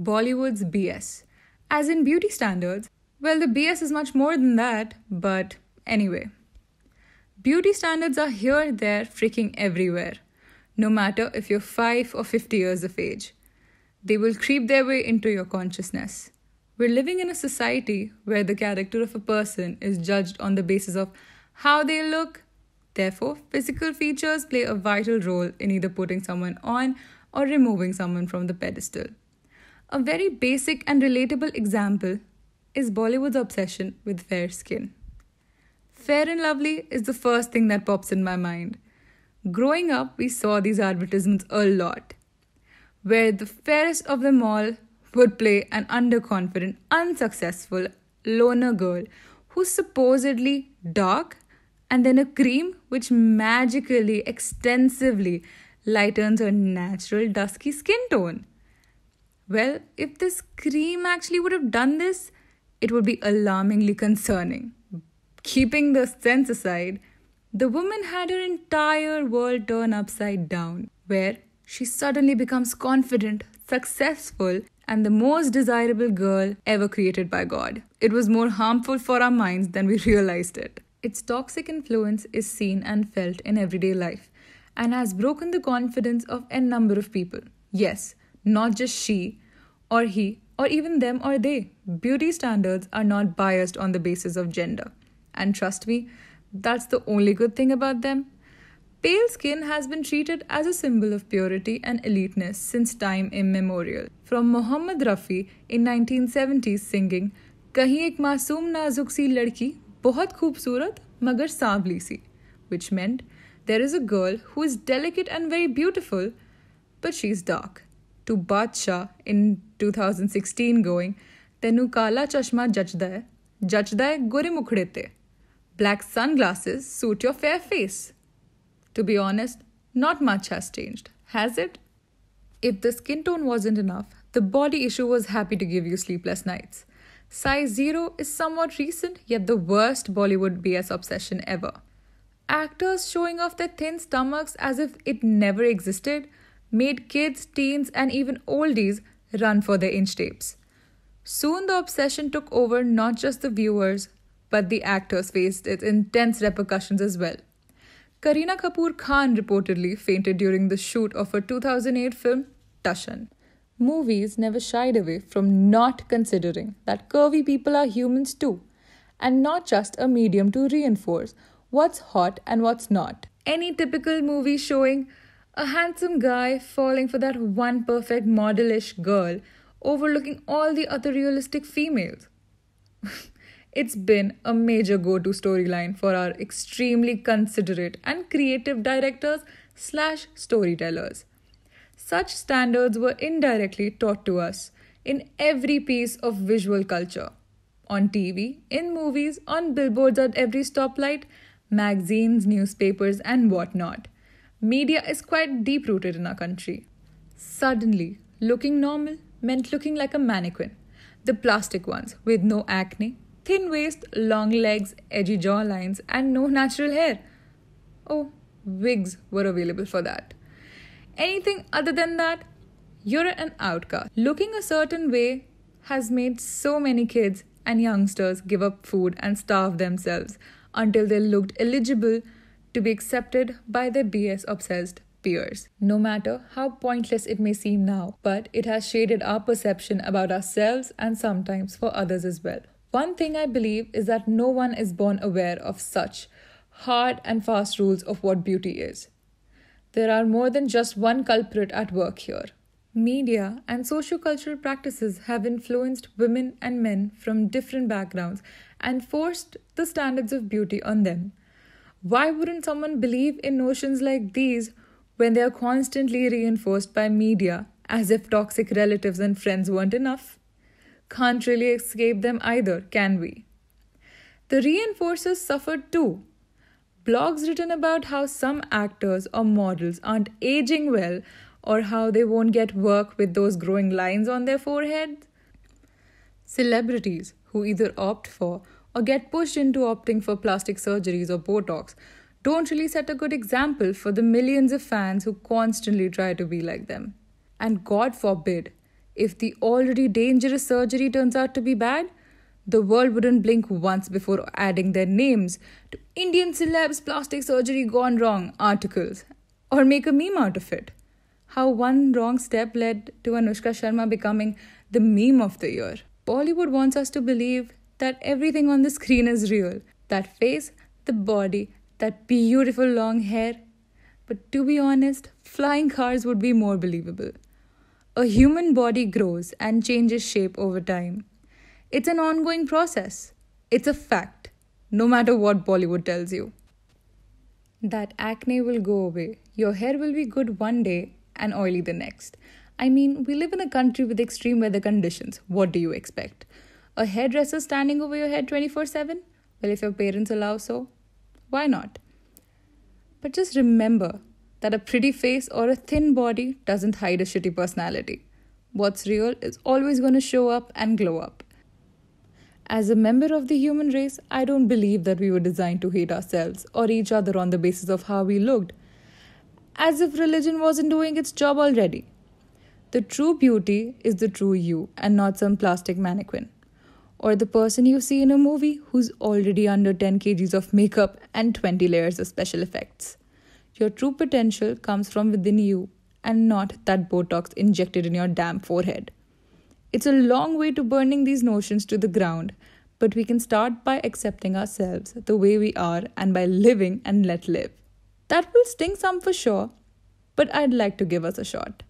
Bollywood's BS. As in beauty standards, well, the BS is much more than that, but anyway. Beauty standards are here, there, freaking everywhere, no matter if you're 5 or 50 years of age. They will creep their way into your consciousness. We're living in a society where the character of a person is judged on the basis of how they look, Therefore, physical features play a vital role in either putting someone on or removing someone from the pedestal. A very basic and relatable example is Bollywood's obsession with fair skin. Fair and lovely is the first thing that pops in my mind. Growing up, we saw these advertisements a lot, where the fairest of them all would play an underconfident, unsuccessful loner girl who's supposedly dark and then a cream which magically, extensively lightens her natural dusky skin tone. Well, if this cream actually would have done this, it would be alarmingly concerning. Keeping the sense aside, the woman had her entire world turn upside down, where she suddenly becomes confident, successful, and the most desirable girl ever created by God. It was more harmful for our minds than we realized it. Its toxic influence is seen and felt in everyday life and has broken the confidence of a number of people. Yes, not just she or he or even them or they. Beauty standards are not biased on the basis of gender. And trust me, that's the only good thing about them. Pale skin has been treated as a symbol of purity and eliteness since time immemorial. From Muhammad Rafi in 1970s singing, Kahi ek masoom nazuk si ladki बहुत खूबसूरत magar सांवली सी which meant there is a girl who is delicate and very beautiful, but she is dark. To Badshah in 2016 going, Tenu kala chashma jachda hai, jachda hai gore mukhdete. Black sunglasses suit your fair face. To be honest, not much has changed, has it? If the skin tone wasn't enough, the body issue was happy to give you sleepless nights. Size Zero is somewhat recent, yet the worst Bollywood BS obsession ever. Actors showing off their thin stomachs as if it never existed made kids, teens, and even oldies run for their inch tapes. Soon the obsession took over not just the viewers, but the actors faced its intense repercussions as well. Kareena Kapoor Khan reportedly fainted during the shoot of her 2008 film Tushan movies never shied away from not considering that curvy people are humans too, and not just a medium to reinforce what's hot and what's not. Any typical movie showing a handsome guy falling for that one perfect modelish girl, overlooking all the other realistic females. it's been a major go to storyline for our extremely considerate and creative directors slash storytellers. Such standards were indirectly taught to us in every piece of visual culture on TV, in movies, on billboards at every stoplight, magazines, newspapers, and whatnot. Media is quite deep rooted in our country. Suddenly, looking normal meant looking like a mannequin. The plastic ones with no acne, thin waist, long legs, edgy jawlines, and no natural hair. Oh, wigs were available for that anything other than that, you're an outcast. Looking a certain way has made so many kids and youngsters give up food and starve themselves until they looked eligible to be accepted by their BS obsessed peers. No matter how pointless it may seem now, but it has shaded our perception about ourselves and sometimes for others as well. One thing I believe is that no one is born aware of such hard and fast rules of what beauty is. There are more than just one culprit at work here. Media and sociocultural practices have influenced women and men from different backgrounds and forced the standards of beauty on them. Why wouldn't someone believe in notions like these when they are constantly reinforced by media as if toxic relatives and friends weren't enough? Can't really escape them either, can we? The reinforcers suffered too blogs written about how some actors or models aren't aging well or how they won't get work with those growing lines on their foreheads. Celebrities who either opt for or get pushed into opting for plastic surgeries or Botox don't really set a good example for the millions of fans who constantly try to be like them. And God forbid, if the already dangerous surgery turns out to be bad, the world wouldn't blink once before adding their names to Indian celebs plastic surgery gone wrong articles or make a meme out of it. How one wrong step led to Anushka Sharma becoming the meme of the year. Bollywood wants us to believe that everything on the screen is real that face, the body, that beautiful long hair. But to be honest, flying cars would be more believable. A human body grows and changes shape over time. It's an ongoing process. It's a fact, no matter what Bollywood tells you. That acne will go away. Your hair will be good one day and oily the next. I mean, we live in a country with extreme weather conditions. What do you expect? A hairdresser standing over your head 24 7? Well, if your parents allow so, why not? But just remember that a pretty face or a thin body doesn't hide a shitty personality. What's real is always going to show up and glow up. As a member of the human race, I don't believe that we were designed to hate ourselves or each other on the basis of how we looked, as if religion wasn't doing its job already. The true beauty is the true you and not some plastic mannequin. Or the person you see in a movie who's already under 10 kgs of makeup and 20 layers of special effects. Your true potential comes from within you and not that Botox injected in your damn forehead. It's a long way to burning these notions to the ground, but we can start by accepting ourselves the way we are and by living and let live. That will sting some for sure, but I'd like to give us a shot.